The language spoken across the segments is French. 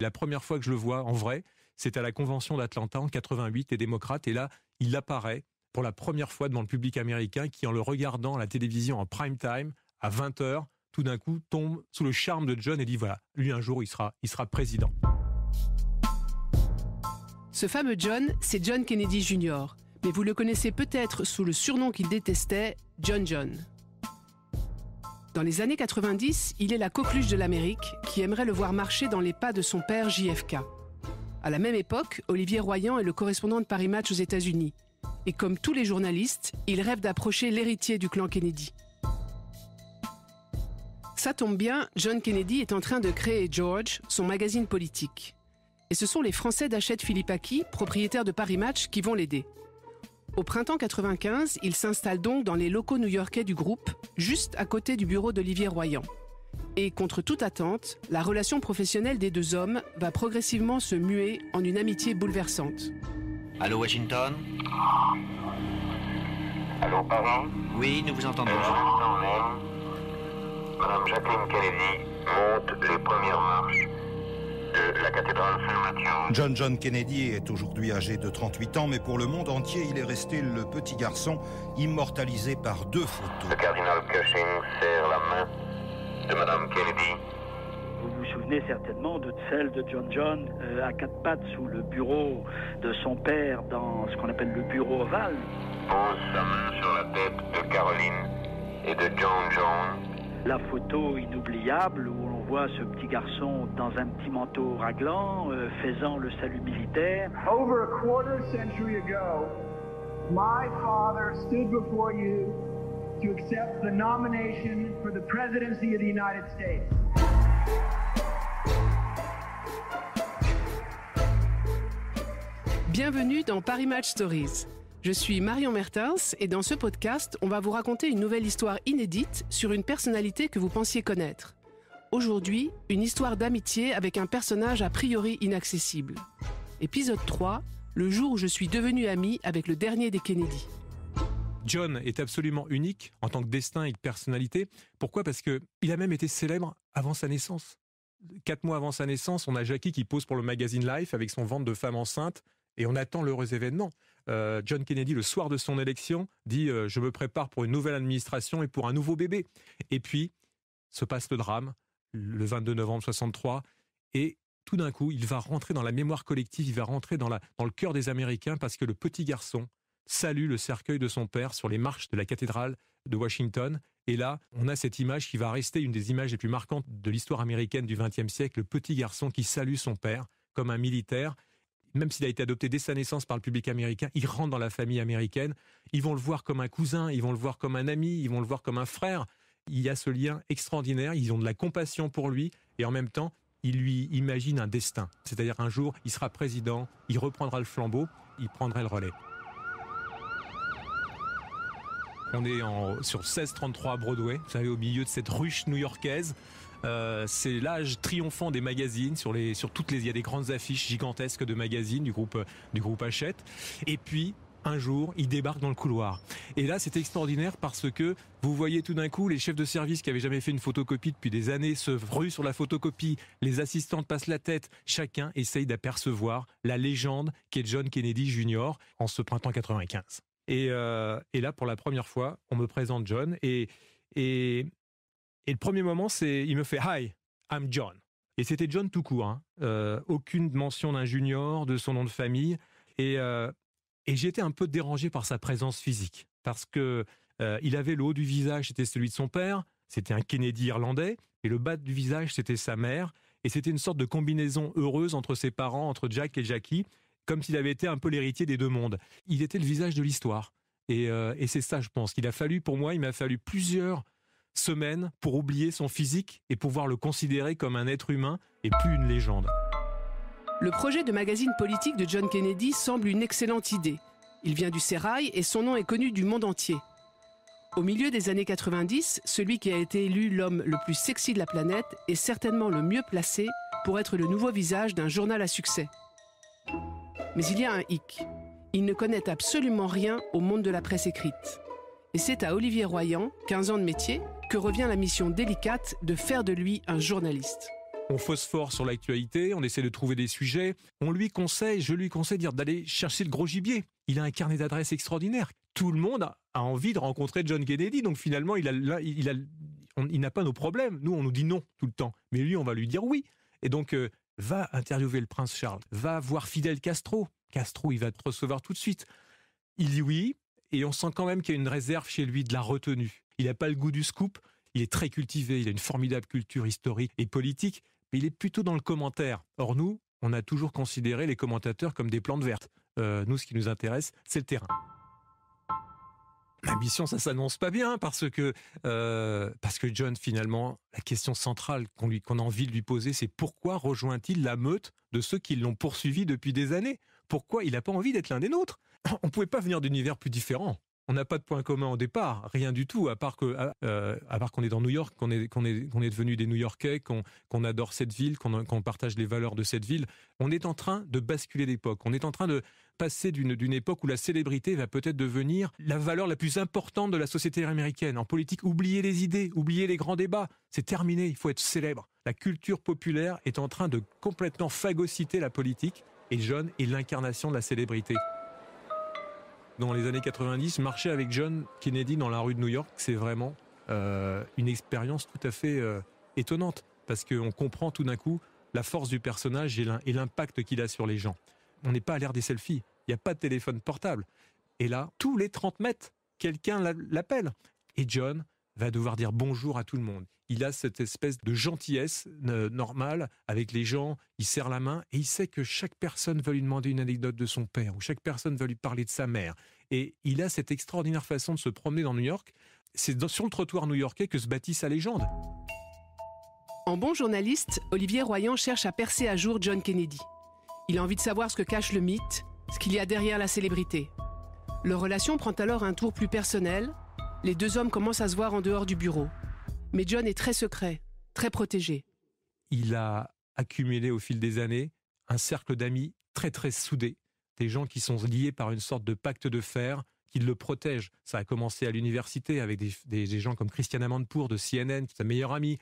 La première fois que je le vois en vrai, c'est à la convention d'Atlanta en 88, les démocrates, et là, il apparaît pour la première fois devant le public américain qui, en le regardant à la télévision en prime time, à 20h, tout d'un coup tombe sous le charme de John et dit voilà, lui un jour il sera, il sera président. Ce fameux John, c'est John Kennedy Jr. Mais vous le connaissez peut-être sous le surnom qu'il détestait, John John. Dans les années 90, il est la coqueluche de l'Amérique qui aimerait le voir marcher dans les pas de son père JFK. À la même époque, Olivier Royan est le correspondant de Paris Match aux États-Unis. Et comme tous les journalistes, il rêve d'approcher l'héritier du clan Kennedy. Ça tombe bien, John Kennedy est en train de créer George, son magazine politique. Et ce sont les Français dhachette Philippaki, propriétaire de Paris Match, qui vont l'aider. Au printemps 95, il s'installe donc dans les locaux new-yorkais du groupe, juste à côté du bureau d'Olivier Royan. Et contre toute attente, la relation professionnelle des deux hommes va progressivement se muer en une amitié bouleversante. Allô Washington Allô Paris Oui, nous vous entendons. Madame Jacqueline Kennedy monte les premières marches John John Kennedy est aujourd'hui âgé de 38 ans, mais pour le monde entier, il est resté le petit garçon immortalisé par deux photos. Le cardinal Cushing serre la main de Madame Kennedy. Vous vous souvenez certainement de celle de John John euh, à quatre pattes sous le bureau de son père dans ce qu'on appelle le bureau ovale. Pose sa main sur la tête de Caroline et de John John la photo inoubliable où l'on voit ce petit garçon dans un petit manteau raglant euh, faisant le salut militaire. Bienvenue dans Paris Match Stories. Je suis Marion Mertens et dans ce podcast, on va vous raconter une nouvelle histoire inédite sur une personnalité que vous pensiez connaître. Aujourd'hui, une histoire d'amitié avec un personnage a priori inaccessible. Épisode 3, le jour où je suis devenue amie avec le dernier des Kennedy. John est absolument unique en tant que destin et de personnalité. Pourquoi Parce que il a même été célèbre avant sa naissance. Quatre mois avant sa naissance, on a Jackie qui pose pour le magazine Life avec son ventre de femme enceinte et on attend l'heureux événement. Euh, John Kennedy, le soir de son élection, dit euh, Je me prépare pour une nouvelle administration et pour un nouveau bébé. Et puis, se passe le drame, le 22 novembre 63, et tout d'un coup, il va rentrer dans la mémoire collective, il va rentrer dans, dans le cœur des Américains parce que le petit garçon salue le cercueil de son père sur les marches de la cathédrale de Washington. Et là, on a cette image qui va rester une des images les plus marquantes de l'histoire américaine du XXe siècle, le petit garçon qui salue son père comme un militaire même s'il a été adopté dès sa naissance par le public américain, il rentre dans la famille américaine. Ils vont le voir comme un cousin, ils vont le voir comme un ami, ils vont le voir comme un frère. Il y a ce lien extraordinaire, ils ont de la compassion pour lui et en même temps, ils lui imagine un destin. C'est-à-dire un jour, il sera président, il reprendra le flambeau, il prendra le relais. On est sur 1633 Broadway, vous savez, au milieu de cette ruche new-yorkaise. Euh, c'est l'âge triomphant des magazines sur les sur toutes les il y a des grandes affiches gigantesques de magazines du groupe du groupe Hachette. Et puis un jour, il débarque dans le couloir. Et là, c'est extraordinaire parce que vous voyez tout d'un coup les chefs de service qui avaient jamais fait une photocopie depuis des années se ruent sur la photocopie. Les assistantes passent la tête. Chacun essaye d'apercevoir la légende qu'est John Kennedy Jr. en ce printemps 95. Euh, et, là, pour la première fois, on me présente John et, et le premier moment, c'est il me fait Hi, I'm John. Et c'était John tout court. Hein. Euh, aucune mention d'un junior, de son nom de famille. Euh, et, j'étais un peu dérangé par sa présence physique. Parce que euh, il avait le haut du visage, c'était celui de son père. C'était un Kennedy irlandais. Et le bas du visage, c'était sa mère. Et c'était une sorte de combinaison heureuse entre ses parents, entre Jack et Jackie. Comme s'il avait été un peu l'héritier des deux mondes. Il était le visage de l'histoire. Et, et c'est ça, je pense, qu'il a fallu, pour moi, il m'a fallu plusieurs semaines pour oublier son physique et pouvoir le considérer comme un être humain et plus une légende. Le projet de magazine politique de John Kennedy semble une excellente idée. Il vient du Sérail et son nom est connu du monde entier. Au milieu des années 90, celui qui a été élu l'homme le plus sexy de la planète est certainement le mieux placé pour être le nouveau visage d'un journal à succès. Mais il y a un hic. Il ne connaît absolument rien au monde de la presse écrite. Et c'est à Olivier Royan, 15 ans de métier, que revient la mission délicate de faire de lui un journaliste. On phosphore sur l'actualité, on essaie de trouver des sujets. On lui conseille, je lui conseille d'aller chercher le gros gibier. Il a un carnet d'adresses extraordinaire. Tout le monde a envie de rencontrer John Kennedy. Donc finalement, il il, il n'a pas nos problèmes. Nous, on nous dit non tout le temps. Mais lui, on va lui dire oui. Et donc, euh, va interviewer le prince Charles. Va voir Fidel Castro. Castro, il va te recevoir tout de suite. Il dit oui et on sent quand même qu'il y a une réserve chez lui, de la retenue. Il n'a pas le goût du scoop, il est très cultivé, il a une formidable culture historique et politique, mais il est plutôt dans le commentaire. Or nous, on a toujours considéré les commentateurs comme des plantes vertes. Euh, nous, ce qui nous intéresse, c'est le terrain. L'ambition, ça s'annonce pas bien parce que euh, parce que John, finalement, la question centrale qu'on lui qu'on a envie de lui poser, c'est pourquoi rejoint-il la meute de ceux qui l'ont poursuivi depuis des années Pourquoi il n'a pas envie d'être l'un des nôtres on pouvait pas venir univers plus différent. On n'a pas de point commun au départ, rien du tout, à part euh, part qu'on est dans New York, qu'on est, qu'on devenu des New-Yorkais, qu'on, adore cette ville, qu'on, partage les valeurs de cette ville. On est en train de basculer d'époque. On est en train de passer d'une, d'une époque où la célébrité va peut-être devenir la valeur la plus importante de la société américaine. En politique, oubliez les idées, oubliez les grands débats. C'est terminé. Il faut être célèbre. La culture populaire est en train de complètement phagocyter la politique et John est l'incarnation de la célébrité dans les années 90, marcher avec John Kennedy dans la rue de New York, c'est vraiment euh, une expérience tout à fait euh, étonnante parce qu'on comprend tout d'un coup la force du personnage et l'impact qu'il a sur les gens. On n'est pas à l'ère des selfies, il n'y a pas de téléphone portable. Et là, tous les 30 mètres, quelqu'un l'appelle. Et John va devoir dire bonjour à tout le monde il a cette espèce de gentillesse euh, normale avec les gens, il serre la main et il sait que chaque personne veut lui demander une anecdote de son père ou chaque personne veut lui parler de sa mère. Et il a cette extraordinaire façon de se promener dans New York. C'est sur le trottoir new-yorkais que se bâtit sa légende. En bon journaliste, Olivier Royan cherche à percer à jour John Kennedy. Il a envie de savoir ce que cache le mythe, ce qu'il y a derrière la célébrité. Leur relation prend alors un tour plus personnel. Les deux hommes commencent à se voir en dehors du bureau. Mais John est très secret, très protégé. Il a accumulé au fil des années un cercle d'amis très très soudés, des gens qui sont liés par une sorte de pacte de fer qui le protège. Ça a commencé à l'université avec des, gens comme Christian Amandpour de CNN, sa meilleure amie.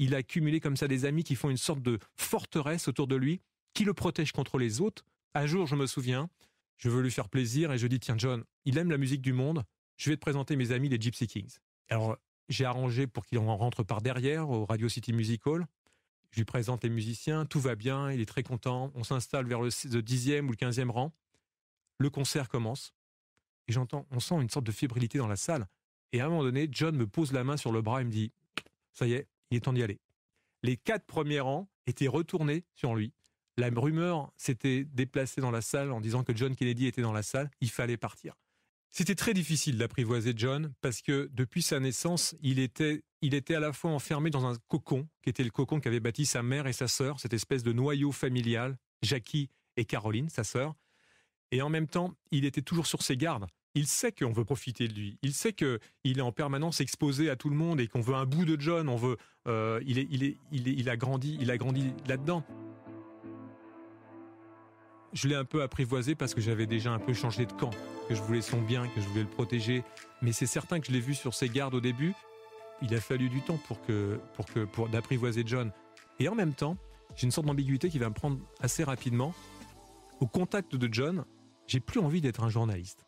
Il a accumulé comme ça des amis qui font une sorte de forteresse autour de lui, qui le protège contre les autres. Un jour, je me souviens, je veux lui faire plaisir et je dis, tiens John, il aime la musique du monde, je vais te présenter mes amis les Gypsy Kings. Alors, j'ai arrangé pour qu'il en rentre par derrière au Radio City Music Hall. Je lui présente les musiciens, tout va bien, il est très content. On s'installe vers le dixième ou le quinzième rang. Le concert commence. Et j'entends, on sent une sorte de fébrilité dans la salle. Et à un moment donné, John me pose la main sur le bras et me dit Ça y est, il est temps d'y aller. Les quatre premiers rangs étaient retournés sur lui. La rumeur s'était déplacée dans la salle en disant que John Kennedy était dans la salle. Il fallait partir. C'était très difficile d'apprivoiser John parce que depuis sa naissance, il était, il était à la fois enfermé dans un cocon, qui était le cocon qu'avaient bâti sa mère et sa sœur, cette espèce de noyau familial, Jackie et Caroline, sa sœur. Et en même temps, il était toujours sur ses gardes. Il sait qu'on veut profiter de lui. Il sait qu'il est en permanence exposé à tout le monde et qu'on veut un bout de John. On veut, euh, il a grandi, il a grandi là-dedans. Je l'ai un peu apprivoisé parce que j'avais déjà un peu changé de camp que je voulais son bien, que je voulais le protéger. Mais c'est certain que je l'ai vu sur ses gardes au début. Il a fallu du temps pour que, pour que, pour d'apprivoiser John. Et en même temps, j'ai une sorte d'ambiguïté qui va me prendre assez rapidement. Au contact de John, j'ai plus envie d'être un journaliste.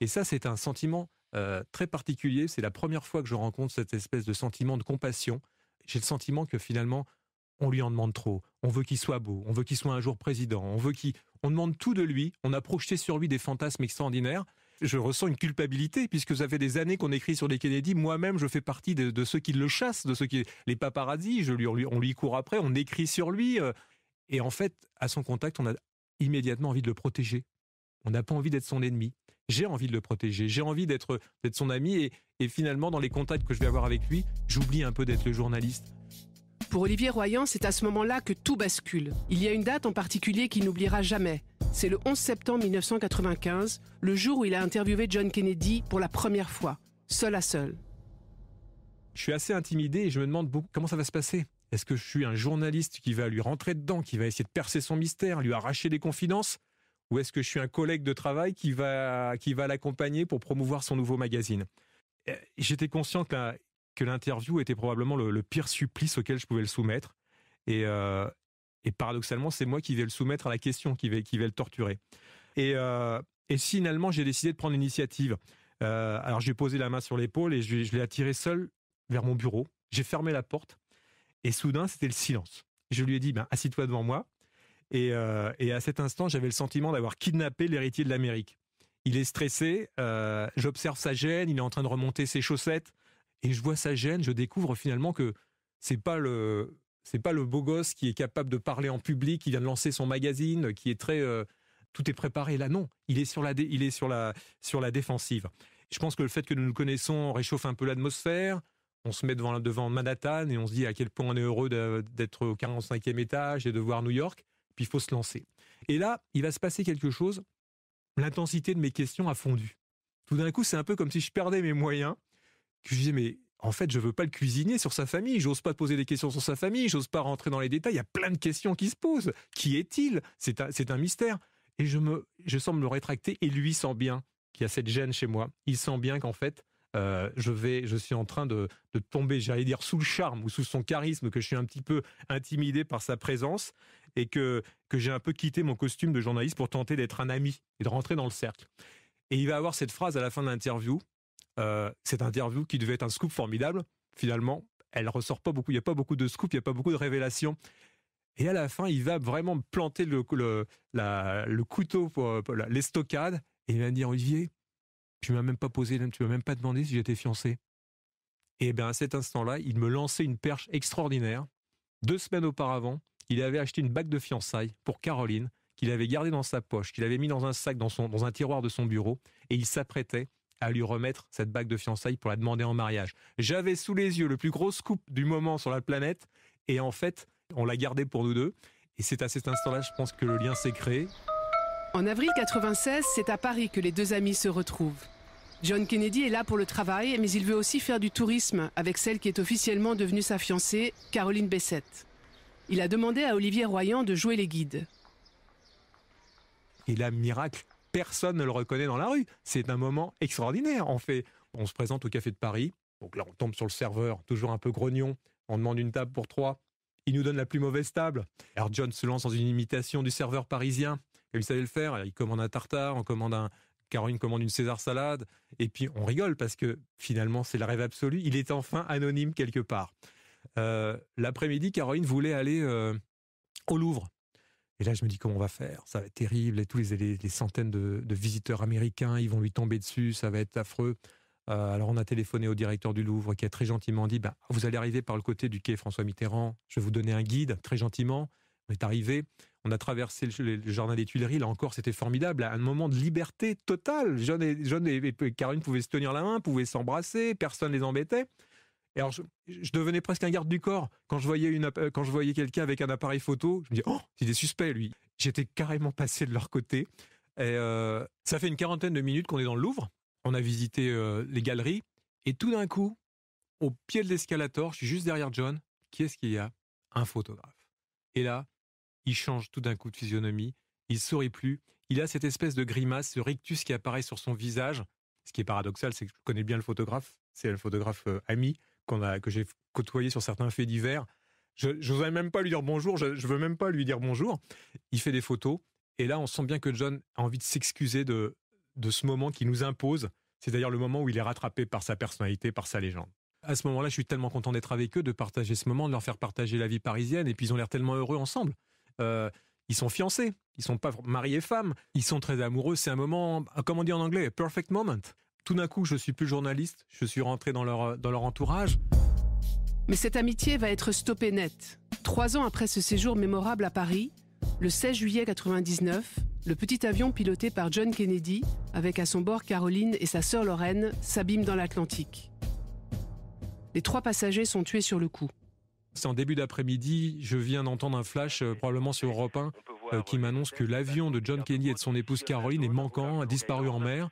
Et ça, c'est un sentiment euh, très particulier. C'est la première fois que je rencontre cette espèce de sentiment de compassion. J'ai le sentiment que finalement, on lui en demande trop. On veut qu'il soit beau, on veut qu'il soit un jour président, on veut qu'il on demande tout de lui, on a projeté sur lui des fantasmes extraordinaires. Je ressens une culpabilité puisque ça fait des années qu'on écrit sur les Kennedy. Moi-même, je fais partie de, ceux qui le chassent, de ceux qui les paparazzi. Je lui, on, lui, court après, on écrit sur lui. Euh. et en fait, à son contact, on a immédiatement envie de le protéger. On n'a pas envie d'être son ennemi. J'ai envie de le protéger. J'ai envie d'être son ami. et finalement, dans les contacts que je vais avoir avec lui, j'oublie un peu d'être le journaliste. Pour Olivier Royan, c'est à ce moment-là que tout bascule. Il y a une date en particulier qu'il n'oubliera jamais. C'est le 11 septembre 1995, le jour où il a interviewé John Kennedy pour la première fois, seul à seul. Je suis assez intimidé et je me demande comment ça va se passer. Est-ce que je suis un journaliste qui va lui rentrer dedans, qui va essayer de percer son mystère, lui arracher des confidences Ou est-ce que je suis un collègue de travail qui va, qui va l'accompagner pour promouvoir son nouveau magazine euh, J'étais conscient que que l'interview était probablement le, pire supplice auquel je pouvais le soumettre. Euh, et, paradoxalement, c'est moi qui vais le soumettre à la question, qui vais, qui vais le torturer. Euh, et, finalement, j'ai décidé de prendre l'initiative. Euh, alors, j'ai posé la main sur l'épaule et je, l'ai attiré seul vers mon bureau. J'ai fermé la porte et soudain, c'était le silence. Je lui ai dit, ben, assis-toi devant moi. Et, euh, et, à cet instant, j'avais le sentiment d'avoir kidnappé l'héritier de l'Amérique. Il est stressé, j'observe sa gêne, il est en train de remonter ses chaussettes et je vois sa gêne, je découvre finalement que c'est pas le c'est pas le beau gosse qui est capable de parler en public, qui vient de lancer son magazine, qui est très euh, tout est préparé là non, il est sur la il est sur la sur la défensive. Je pense que le fait que nous nous connaissons réchauffe un peu l'atmosphère. On se met devant, devant Manhattan et on se dit à quel point on est heureux d'être au 45e étage et de voir New York. Puis il faut se lancer. Et là, il va se passer quelque chose. L'intensité de mes questions a fondu. Tout d'un coup, c'est un peu comme si je perdais mes moyens je disais, mais en fait, je veux pas le cuisiner sur sa famille, j'ose pas poser des questions sur sa famille, Je j'ose pas rentrer dans les détails, il y a plein de questions qui se posent. Qui est-il C'est un, mystère. Et je, me, je semble me rétracter, et lui sent bien qu'il y a cette gêne chez moi. Il sent bien qu'en fait, euh, je vais, je suis en train de, de tomber, j'allais dire, sous le charme ou sous son charisme, que je suis un petit peu intimidé par sa présence et que, que j'ai un peu quitté mon costume de journaliste pour tenter d'être un ami et de rentrer dans le cercle. Et il va avoir cette phrase à la fin de l'interview euh, cette interview qui devait être un scoop formidable, finalement, elle ressort pas beaucoup. Il n'y a pas beaucoup de scoop, il n'y a pas beaucoup de révélations. Et à la fin, il va vraiment planter le, le, couteau pour, l'estocade et il va dire Olivier, tu m'as même pas posé, tu m'as même pas demandé si j'étais fiancé. Et bien à cet instant-là, il me lançait une perche extraordinaire. Deux semaines auparavant, il avait acheté une bague de fiançailles pour Caroline qu'il avait gardée dans sa poche, qu'il avait mis dans un sac dans un tiroir de son bureau, et il s'apprêtait à lui remettre cette bague de fiançailles pour la demander en mariage. J'avais sous les yeux le plus gros scoop du moment sur la planète et en fait, on l'a gardé pour nous deux. Et c'est à cet instant-là, je pense que le lien s'est créé. En avril 96, c'est à Paris que les deux amis se retrouvent. John Kennedy est là pour le travail, mais il veut aussi faire du tourisme avec celle qui est officiellement devenue sa fiancée, Caroline Bessette. Il a demandé à Olivier Royan de jouer les guides. Et là, miracle, personne ne le reconnaît dans la rue. C'est un moment extraordinaire. On, fait, on se présente au Café de Paris. Donc là, on tombe sur le serveur, toujours un peu grognon. On demande une table pour trois. Il nous donne la plus mauvaise table. Alors John se lance dans une imitation du serveur parisien, comme il savait le faire. Il commande un tartare, on commande un, Caroline commande une César salade, et puis on rigole parce que finalement c'est le rêve absolu, il est enfin anonyme quelque part. Euh, l'après-midi, Caroline voulait aller euh, au Louvre. Et là, je me dis comment on va faire Ça va être terrible. Et tous les, centaines de, visiteurs américains, ils vont lui tomber dessus. Ça va être affreux. Euh, alors, on a téléphoné au directeur du Louvre qui a très gentiment dit bah, Vous allez arriver par le côté du quai François Mitterrand. Je vais vous donner un guide très gentiment. On est arrivé. On a traversé le, jardin des Tuileries. Là encore, c'était formidable. Un moment de liberté totale. John et, pouvaient se tenir la main, pouvaient s'embrasser. Personne les embêtait alors, je, devenais presque un garde du corps. Quand je voyais, euh, voyais quelqu'un avec un appareil photo, je me disais, oh, c'est des suspects, lui. J'étais carrément passé de leur côté. Euh, ça fait une quarantaine de minutes qu'on est dans le Louvre. On a visité euh, les galeries. Et tout d'un coup, au pied de l'escalator, je suis juste derrière John. quest ce qu'il y a Un photographe. Et là, il change tout d'un coup de physionomie. Il sourit plus. Il a cette espèce de grimace, ce rictus qui apparaît sur son visage. Ce qui est paradoxal, c'est que je connais bien le photographe. C'est un photographe ami que j'ai côtoyé sur certains faits divers. Je n'osais même pas lui dire bonjour, je, ne veux même pas lui dire bonjour. Il fait des photos, et là, on sent bien que John a envie de s'excuser de, ce moment qui nous impose, cest d'ailleurs le moment où il est rattrapé par sa personnalité, par sa légende. À ce moment-là, je suis tellement content d'être avec eux, de partager ce moment, de leur faire partager la vie parisienne, et puis ils ont l'air tellement heureux ensemble. Euh, ils sont fiancés, ils ne sont pas mariés femmes, ils sont très amoureux, c'est un moment, comment dit en anglais, perfect moment tout d'un coup, je suis plus journaliste, je suis rentré dans leur, dans leur entourage. Mais cette amitié va être stoppée net. Trois ans après ce séjour mémorable à Paris, le 16 juillet 1999, le petit avion piloté par John Kennedy, avec à son bord Caroline et sa sœur Lorraine, s'abîme dans l'Atlantique. Les trois passagers sont tués sur le coup. C'est en début d'après-midi, je viens d'entendre un flash, euh, probablement sur Europe 1, euh, qui m'annonce que l'avion de John Kennedy et de son épouse Caroline est manquant, a disparu en mer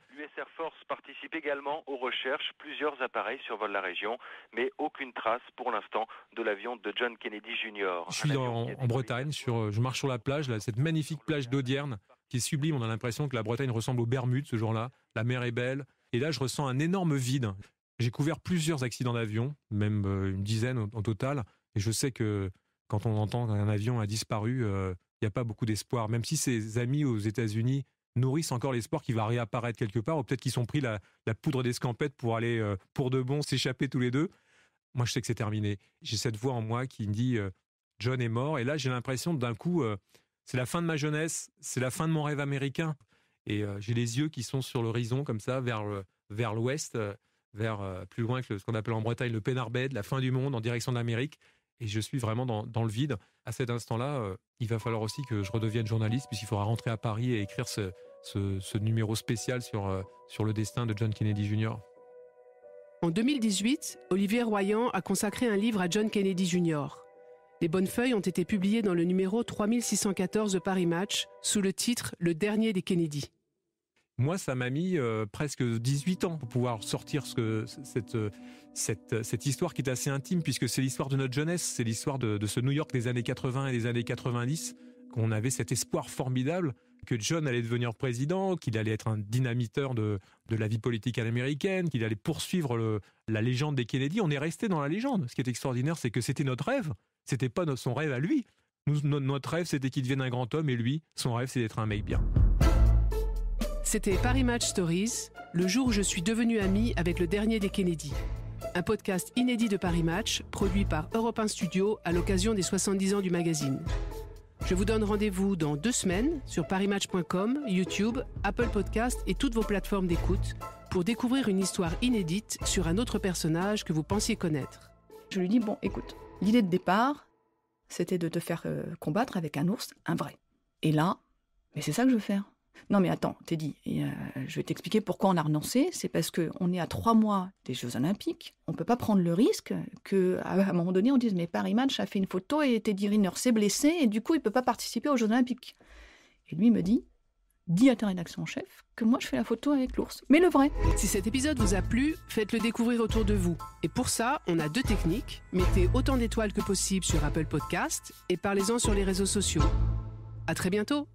également aux recherches. Plusieurs appareils survolent la région, mais aucune trace pour l'instant de l'avion de John Kennedy Jr. Je suis en, Bretagne, sur, euh, je marche sur la plage, cette magnifique plage d'Audierne qui est sublime. On a l'impression que la Bretagne ressemble aux Bermudes ce jour-là. La mer est belle. Et là, je ressens un énorme vide. J'ai couvert plusieurs accidents d'avion, même euh, une dizaine en total. Et je sais que quand on entend qu'un avion a disparu, euh, il n'y a pas beaucoup d'espoir. Même si ses amis aux États-Unis nourrissent encore l'espoir qu'il va réapparaître quelque part, ou peut-être qu'ils ont pris la, poudre d'escampette pour aller euh, pour de bon s'échapper tous les deux. Moi, je sais que c'est terminé. J'ai cette voix en moi qui me dit euh, John est mort. Et là, j'ai l'impression d'un coup, euh, c'est la fin de ma jeunesse, c'est la fin de mon rêve américain. Et j'ai les yeux qui sont sur l'horizon, comme ça, vers, vers l'ouest, vers plus loin que ce qu'on appelle en Bretagne le Penarbed, la fin du monde, en direction de l'Amérique. Et je suis vraiment dans le vide à cet instant-là, euh, il va falloir aussi que je redevienne journaliste, puisqu'il faudra rentrer à Paris et écrire ce, numéro spécial sur, euh, sur le destin de John Kennedy Jr. En 2018, Olivier Royan a consacré un livre à John Kennedy Jr. Les bonnes feuilles ont été publiées dans le numéro 3614 de Paris Match sous le titre Le dernier des Kennedy. Moi, ça m'a mis euh, presque 18 ans pour pouvoir sortir euh, euh, cette, histoire qui est assez intime, puisque c'est l'histoire de notre jeunesse, c'est l'histoire de, ce New York des années 80 et des années 90, qu'on avait cet espoir formidable que John allait devenir président, qu'il allait être un dynamiteur de, la vie politique américaine, qu'il allait poursuivre la légende des Kennedy. On est resté dans la légende. Ce qui est extraordinaire, c'est que c'était notre rêve, c'était pas son rêve à lui. notre rêve, c'était qu'il devienne un grand homme, et lui, son rêve, c'est d'être un mec bien. C'était Paris Match Stories, le jour où je suis devenu ami avec le dernier des Kennedy. Un podcast inédit de Paris Match, produit par Europe 1 Studio à l'occasion des 70 ans du magazine. Je vous donne rendez-vous dans deux semaines sur parismatch.com, YouTube, Apple Podcast et toutes vos plateformes d'écoute pour découvrir une histoire inédite sur un autre personnage que vous pensiez connaître. Je lui dis, bon, écoute, l'idée de départ, c'était de te faire euh, combattre avec un ours, un vrai. Et là, mais c'est ça que je veux faire. Non mais attends, Teddy, euh, je vais t'expliquer pourquoi on a renoncé. C'est parce qu'on est à trois mois des Jeux Olympiques. On ne peut pas prendre le risque qu'à un moment donné, on dise, mais Paris Match a fait une photo et Teddy Riner s'est blessé et du coup, il ne peut pas participer aux Jeux Olympiques. Et lui me dit, dis à ta rédaction chef que moi je fais la photo avec l'ours. Mais le vrai Si cet épisode vous a plu, faites-le découvrir autour de vous. Et pour ça, on a deux techniques. Mettez autant d'étoiles que possible sur Apple Podcast et parlez-en sur les réseaux sociaux. À très bientôt